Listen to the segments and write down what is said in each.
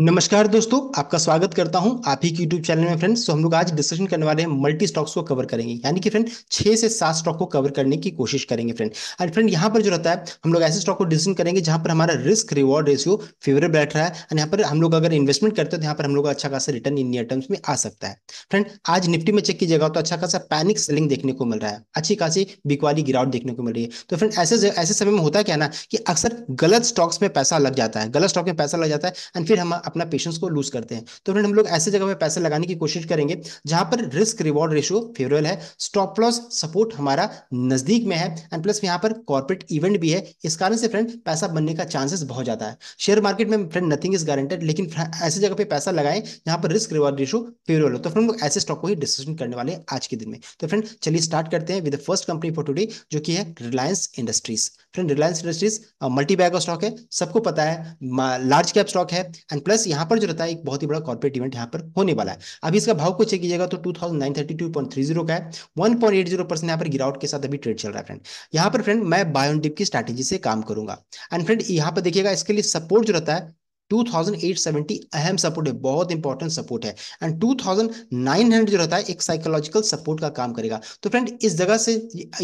नमस्कार दोस्तों आपका स्वागत करता हूं आप ही के यूट्यूब चैनल में फ्रेंड्स तो हम लोग आज डिस्कशन करने वाले हैं मल्टी स्टॉक्स को कवर करेंगे यानी कि फ्रेंड छह से सात स्टॉक को कवर करने की कोशिश करेंगे फ्रेंड एंड फ्रेंड यहाँ पर जो रहता है हम लोग ऐसे स्टॉक को डिसीजन करेंगे जहां पर हमारा रिस्क रिवॉर्ड रेशियो फेवरेबल बैठ रहा है एंड यहाँ पर हम लोग अगर इन्वेस्टमेंट करते हैं तो यहाँ पर हम लोग अच्छा खासा रिटर्न इन नियर टर्म्स में आ सकता है फ्रेंड आज निफ्टी में चेक कीजिएगा तो अच्छा खासा पैनिक सेलिंग देखने को मिल रहा है अच्छी खासी बिकवाली गिरावट देखने को मिल रही है तो फ्रेंड ऐसे ऐसे समय में होता क्या ना कि अक्सर गलत स्टॉक्स में पैसा लग जाता है गलत स्टॉक में पैसा लग जाता है एंड फिर हम अपना पेशेंस को लूज करते हैं तो फ्रेंड हम लोग ऐसे जगह पे पैसे लगाने की कोशिश करेंगे जहां पर रिस्क रिवॉर्ड रेशियो फेवरेबल है स्टॉप लॉस सपोर्ट हमारा नजदीक में है एंड प्लस यहाँ पर कॉर्पोरेट इवेंट भी है इस कारण से फ्रेंड पैसा बनने का चांसेस बहुत ज्यादा है शेयर मार्केट में फ्रेंड नथिंग इज गारंटेड लेकिन ऐसे जगह पे पैसा लगाए जहां पर रिस्क रिवॉर्ड रेशो फेवरेबल हो तो फ्रेंड लोग ऐसे स्टॉक को ही डिसीजन करने वाले आज के दिन में तो फ्रेंड चलिए स्टार्ट करते हैं with first company for today जो की है Reliance Industries friend Reliance Industries multi bag का स्टॉक है सबको पता है लार्ज कैप स्टॉक है एंड प्लस प्लस यहाँ पर जो रहता है एक बहुत ही बड़ा कॉर्पोरेट इवेंट यहाँ पर होने वाला है अभी इसका भाव को चेक कीजिएगा तो टू थाउजेंड का है वन पॉइंट यहाँ पर गिरावट के साथ अभी ट्रेड चल रहा है फ्रेंड यहाँ पर फ्रेंड मैं बायोन की स्ट्रैटेजी से काम करूंगा एंड फ्रेंड यहाँ पर देखिएगा इसके लिए सपोर्ट जो रहता है 2870 अहम सपोर्ट है बहुत इंपॉर्टेंट सपोर्ट है एंड 2900 जो रहता है एक साइकोलॉजिकल सपोर्ट का काम करेगा तो फ्रेंड इस जगह से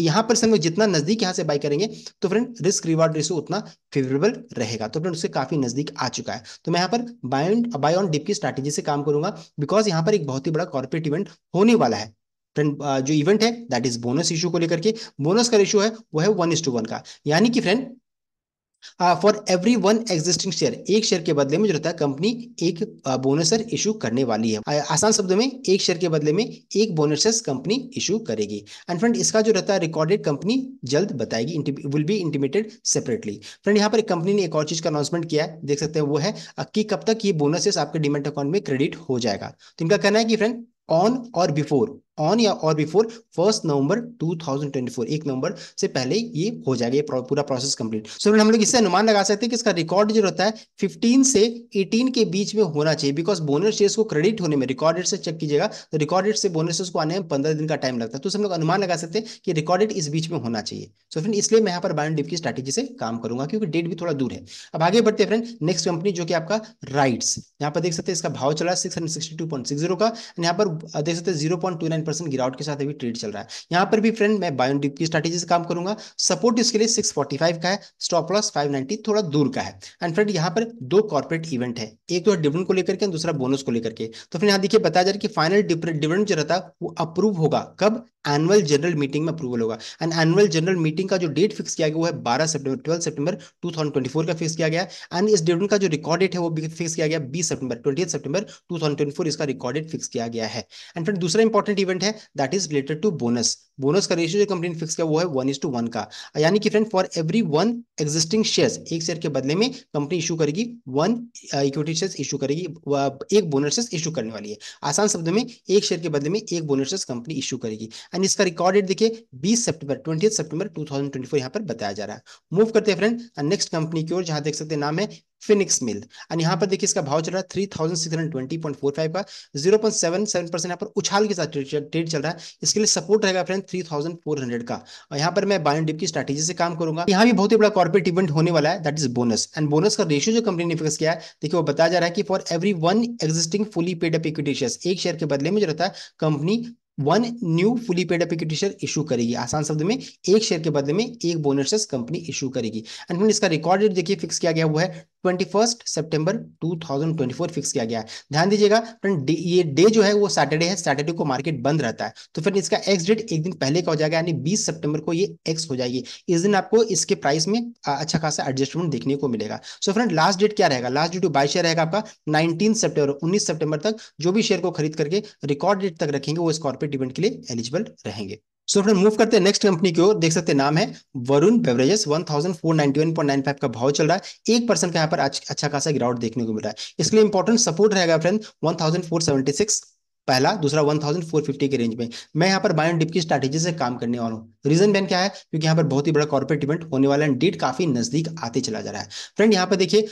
यहां पर से हम जितना नजदीक यहां से बाय करेंगे तो फ्रेंड रिस्क रिवार्ड रेशियो उतना फेवरेबल रहेगा तो फ्रेंड उससे काफी नजदीक आ चुका है तो मैं यहां पर बायोन बाय ऑन डिप की स्ट्रैटेजी से काम करूंगा बिकॉज यहां पर एक बहुत ही बड़ा कॉर्पोरेट इवेंट होने वाला है फ्रेंड जो इवेंट है दैट इज बोनस इशू को लेकर के बोनस का रेशियो है वो है वन इज टू वन का यानी कि friend for every one existing share एक शेयर के बदले में जो रहता है कंपनी एक बोनसर uh, इशू करने वाली है uh, आसान शब्दों में एक शेयर के बदले में एक बोनसर्स कंपनी इशू करेगी एंड फ्रेंड इसका जो रहता है रिकॉर्डेड कंपनी जल्द बताएगी will be intimated separately friend यहाँ पर कंपनी ने एक और चीज का अनाउंसमेंट किया है देख सकते हैं वो है uh, कि कब तक ये बोनसेस आपके डिमेंट अकाउंट में क्रेडिट हो जाएगा तो इनका कहना है कि friend on or before on या और बिफोर फर्स्ट नवंबर 2024 एक नवंबर से पहले ये हो जाएगा ये पूरा प्रोसेस कंप्लीट सो हम लोग इससे अनुमान लगा सकते हैं कि इसका रिकॉर्ड जो होता है 15 से 18 के बीच में होना चाहिए बिकॉज बोनस शेयर्स को क्रेडिट होने में रिकॉर्डेड से चेक कीजिएगा तो रिकॉर्डेड से बोनस को आने में पंद्रह दिन का टाइम लगता है तो हम लोग अनुमान लगा सकते हैं कि रिकॉर्डेड इस बीच में होना चाहिए सो फ्रेंड इसलिए मैं यहाँ पर बायोन डिप की स्ट्रेटेजी से काम करूंगा क्योंकि डेट भी थोड़ा दूर है अब आगे बढ़ते हैं फ्रेंड नेक्स्ट कंपनी जो कि आपका राइट्स यहाँ पर देख सकते हैं इसका भाव चला सिक्स का यहाँ पर देख सकते हैं जीरो परसेंट गिरावट के साथ अभी ट्रेड चल रहा है यहाँ पर भी फ्रेंड मैं बायोन डिप की स्ट्रेटेजी से काम करूंगा सपोर्ट इसके लिए 645 का है स्टॉप लॉस 590 थोड़ा दूर का है एंड फ्रेंड यहाँ पर दो कॉर्पोरेट इवेंट है एक तो डिविडेंड को लेकर के दूसरा बोनस को लेकर के तो फिर यहाँ देखिए बताया जा रहा है कि फाइनल डिविडेंड जो रहता है वो अप्रूव होगा कब एनुअल जनरल मीटिंग में अप्रूवल होगा एंड एनुअल जनरल मीटिंग का जो डेट फिक्स किया गया वो है 12 सितंबर 12 सितंबर 2024 का फिक्स किया गया एंड इस डिविडेंड का जो रिकॉर्ड डेट है वो फिक्स किया गया 20 सितंबर 20 सितंबर 2024 इसका रिकॉर्ड डेट फिक्स किया गया है एंड फ्रेंड दूसरा इंपॉर्टेंट इवेंट इक्विपमेंट है that is related to bonus bonus का रेशियो जो कंपनी ने फिक्स किया वो है वन इज टू वन का यानी कि friend for every one existing shares एक शेयर के बदले में कंपनी इशू करेगी वन इक्विटी शेयर्स इशू करेगी एक बोनस शेयर्स इशू करने वाली है आसान शब्द में एक शेयर के बदले में एक बोनस शेयर्स कंपनी इशू करेगी एंड इसका रिकॉर्ड डेट देखिए बीस September twenty September two thousand twenty four यहाँ पर बताया जा रहा है मूव करते हैं फ्रेंड नेक्स्ट कंपनी की ओर जहां देख सकते हैं नाम है फिनिक्स मिल एंड यहाँ पर देखिए इसका भाव चल रहा है three thousand six hundred twenty point four five का zero point seven seven percent यहाँ पर उछाल के साथ ट्रेड चल रहा है इसके लिए सपोर्ट रहेगा friend three thousand four hundred का और यहाँ पर मैं बाय डिप की स्ट्रेटेजी से काम करूंगा यहाँ भी बहुत ही बड़ा कॉर्पोरेट इवेंट होने वाला है that is bonus and bonus का रेशियो जो कंपनी ने फिक्स किया है देखिए वो बताया जा रहा है कि for every one existing fully paid up equity share एक शेयर के बदले में जो रहता है company one new fully paid up equity share issue करेगी आसान शब्द में एक शेयर के बदले में एक बोनस कंपनी इशू करेगी एंड फिर इसका रिकॉर्ड डेट देखिए फिक्स किया गया वो है twenty first September two thousand twenty four fix किया गया है ध्यान दीजिएगा फ्रेंड ये डे जो है वो सैटरडे है सैटरडे को मार्केट बंद रहता है तो फिर इसका एक्स डेट एक दिन पहले का हो जाएगा यानी बीस सेप्टेम्बर को ये एक्स हो जाएगी इस दिन आपको इसके प्राइस में अच्छा खासा एडजस्टमेंट देखने को मिलेगा सो फ्रेंड लास्ट डेट क्या रहेगा लास्ट डेट बाई शेयर रहेगा आपका नाइनटीन सेप्टेम्बर उन्नीस सेप्टेम्बर तक जो भी शेयर को खरीद करके रिकॉर्ड डेट तक रखेंगे वो इस आपके डिविडेंड के लिए एलिजिबल रहेंगे सो फ्रेंड मूव करते हैं नेक्स्ट कंपनी की ओर देख सकते हैं नाम है वरुण बेवरेजेस 1491.95 का भाव चल रहा है एक परसेंट का यहाँ पर अच्छा खासा ग्राउंड देखने को मिल रहा है इसके लिए इंपॉर्टेंट सपोर्ट रहेगा फ्रेंड 1476 पहला दूसरा 1450 के रेंज में मैं यहाँ पर बाय एंड डिप की स्ट्रैटेजी से काम करने वाला हूँ रीजन बैन क्या है क्योंकि यहाँ पर बहुत ही बड़ा कॉर्पोरेट इवेंट होने वाला है डेट काफी नजदीक आते चला जा रहा है फ्रेंड यहाँ पर देखिए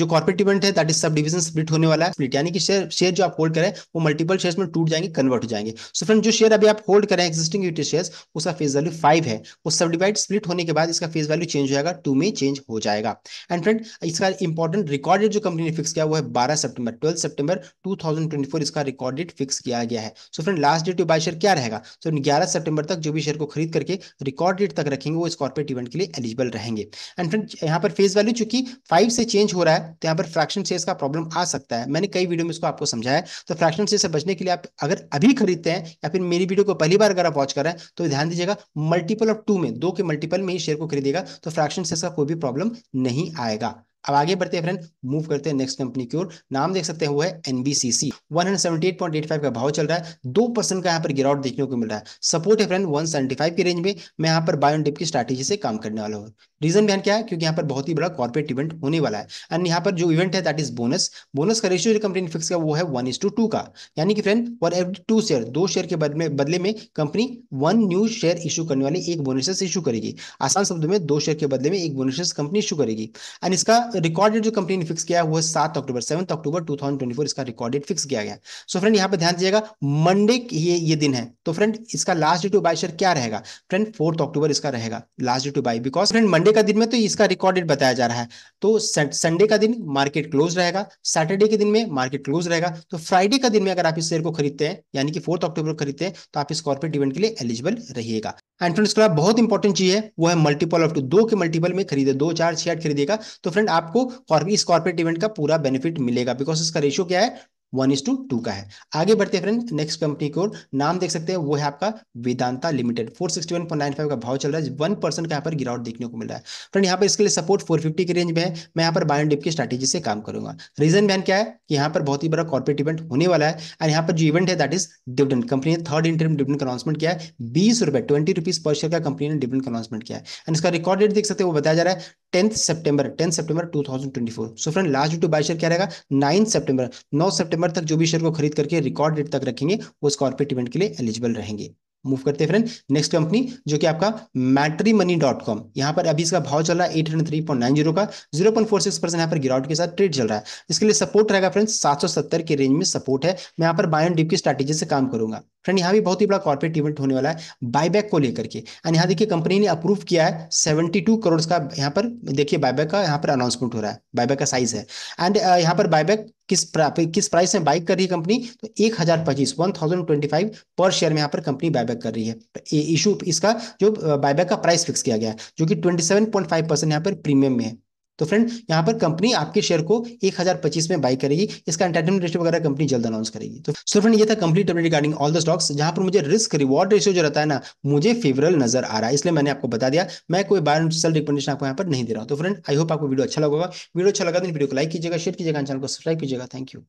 जो कॉर्पोरेट इवेंट है that is sub division split होने वाला है स्प्लिट यानी कि शेयर शेयर जो आप होल्ड करें वो मल्टीपल शेयर में टूट जाएंगे कन्वर्ट हो जाएंगे सो so, फ्रेंड जो शेयर अभी आप होल्ड करें एक्जिस्टिंग यूटी शेयर उसका फेस वैल्यू फाइव है वो सब डिवाइड स्प्लिट होने के बाद इसका फेस वैल्यू चेंज हो जाएगा टू में चेंज हो जाएगा एंड फ्रेंड इसका इंपॉर्टेंट रिकॉर्डेड जो कंपनी ने फिक्स किया वो है बारह सेप्टेबर ट्वेल्थ सेप्टेबर टू इसका रिकॉर्डेड फिक्स फिक्स किया गया है so friend last date to buy share क्या रहेगा सो ग्यारह सितंबर तक जो भी शेयर को खरीद करके रिकॉर्ड डेट तक रखेंगे वो इस कॉर्पोरेट इवेंट के लिए एलिजिबल रहेंगे एंड फ्रेंड यहाँ पर फेस वैल्यू चूंकि फाइव से चेंज हो रहा है तो यहाँ पर फ्रैक्शन शेयर का प्रॉब्लम आ सकता है मैंने कई वीडियो में इसको आपको समझाया तो फ्रैक्शन शेयर से बचने के लिए आप अगर अभी खरीदते हैं या फिर मेरी वीडियो को पहली बार अगर आप वॉच कर रहे हैं तो ध्यान दीजिएगा मल्टीपल ऑफ टू में दो के मल्टीपल में ही शेयर को खरीदेगा तो फ्रैक्शन शेयर का कोई भी प्रॉब्लम नहीं आएगा अब आगे बढ़ते हैं फ्रेंड मूव करते हैं नेक्स्ट कंपनी की ओर नाम देख सकते हैं वो है एनबीसीसी 178.85 का भाव चल रहा है दो परसेंट का यहाँ पर गिरावट देखने को मिल रहा है सपोर्ट है फ्रेंड 175 की रेंज में मैं यहाँ पर बायोन डिप की स्ट्रैटेजी से काम करने वाला हूँ रीजन बिहान क्या है क्योंकि यहाँ पर बहुत ही बड़ा कॉर्पोरेट इवेंट होने वाला है एंड यहाँ पर जो इवेंट है दैट इज बोनस बोनस का रेशियो जो कंपनी ने फिक्स किया वो है वन इज टू टू का यानी कि friend for every two share दो शेयर के बदले में बदले में company one new share issue करने वाली एक बोनसेस इशू करेगी आसान शब्दों में दो शेयर के बदले में एक बोनसेस कंपनी इशू करेगी एंड इसका रिकॉर्डेड जो कंपनी ने फिक्स किया है वो सात अक्टूबर seventh October two thousand twenty four इसका रिकॉर्डेड फिक्स किया गया सो so फ्रेंड यहाँ पे ध्यान दीजिएगा मंडे ये ये दिन है तो फ्रेंड इसका last day to buy share क्या रहेगा फ्रेंड फोर्थ अक्टूबर इसका रहेगा last day to buy because friend Monday का दिन में तो इसका रिकॉर्डेड बताया जा रहा है तो संडे का दिन मार्केट क्लोज रहेगा सैटरडे के दिन में मार्केट क्लोज रहेगा तो फ्राइडे का दिन में अगर आप इस शेयर को खरीदते हैं यानी कि फोर्थ अक्टूबर को खरीदते हैं तो आप इस कॉर्पोरेट इवेंट के लिए एलिजिबल रहिएगा एंड फ्रेंड्स उसके बाद बहुत इंपॉर्टेंट चीज है वो है मल्टीपल ऑफ टू दो के मल्टीपल में खरीदे दो चार छह आठ खरीदेगा तो फ्रेंड आपको इस कॉर्पोरेट इवेंट का पूरा बेनिफिट मिलेगा बिकॉज इसका रेशियो क्या है वन इज टू टू का है आगे बढ़ते हैं फ्रेंड नेक्स्ट कंपनी को नाम देख सकते हैं वो है आपका Vedanta limited four sixty one point nine five का भाव चल रहा है वन परसेंट का यहाँ पर गिरावट देखने को मिल रहा है फ्रेंड यहाँ पर इसके लिए सपोर्ट फोर फिफ्टी के रेंज में है मैं यहाँ पर बाय डिप की स्ट्रेटेजी से काम करूंगा रीजन बहन क्या है कि यहाँ पर बहुत ही बड़ा कॉर्पोरेट इवेंट होने वाला है एंड यहाँ पर जो इवेंट है दट इज डिविडेंड कंपनी ने थर्ड इंटरम डिविडेंड अनाउंसमेंट किया है बीस रुपए ट्वेंटी रुपीज पर शेयर का कंपनी ने डिविडेंड अनाउंसमेंट किया है एंड इसका रिकॉर्ड डेट देख सकते हैं वो बताया जा रहा है tenth September tenth September two thousand twenty four so friend last to buy share क्या रहेगा नाइन सेप्टेबर नौ सेप्टेबर सितंबर तक जो भी शेयर को खरीद करके रिकॉर्ड डेट तक रखेंगे वो कॉर्पोरेट इवेंट के लिए एलिजिबल रहेंगे मूव करते हैं फ्रेंड नेक्स्ट कंपनी जो कि आपका मैट्री मनी डॉट कॉम यहाँ पर अभी इसका भाव चल रहा है eight hundred three point nine zero का zero point four six percent यहाँ पर गिरावट के साथ ट्रेड चल रहा है इसके लिए सपोर्ट रहेगा फ्रेंड्स सात सौ सत्तर के रेंज में सपोर्ट है मैं यहाँ पर बाय एंड डिप की स्ट्रैटेजी से काम करूंगा फ्रेंड यहाँ भी बहुत ही बड़ा कॉर्पोरेट इवेंट होने वाला है बायबैक को लेकर के एंड यहाँ देखिए कंपनी ने अप्रूव किया है 72 करोड़ का यहाँ पर देखिए बायबैक का यहाँ पर अनाउंसमेंट हो रहा है बायबैक का साइज है एंड uh, यहाँ पर बायबैक किस प्रा, किस प्राइस में बाइक कर रही है कंपनी तो एक हजार पच्चीस वन थाउजेंड ट्वेंटी फाइव पर शेयर में यहाँ पर कंपनी बायबैक कर रही है इशू तो इसका जो बायबैक uh, का प्राइस फिक्स किया गया है जो कि twenty seven point five percent यहाँ पर प्रीमियम में है तो फ्रेंड यहाँ पर कंपनी आपके शेयर को एक हजार पच्चीस में बाई करेगी इसका एंटरटेनमेंट रेशियो वगैरह कंपनी जल्द अनाउंस करेगी तो सो फ्रेंड ये था complete update regarding all the stocks जहां पर मुझे रिस्क रिवॉर्ड रेशियो जो रहता है ना मुझे फेवरल नजर आ रहा है इसलिए मैंने आपको बता दिया मैं कोई बार सेल रिकमेंडेशन आपको यहाँ पर नहीं दे रहा हूँ तो फ्रेंड आई होप आपको वीडियो अच्छा लगा वीडियो अच्छा लगा तो वीडियो को लाइक कीजिएगा शेयर कीजिएगा चैनल को सब्सक्राइब कीजिएगा थैंक यू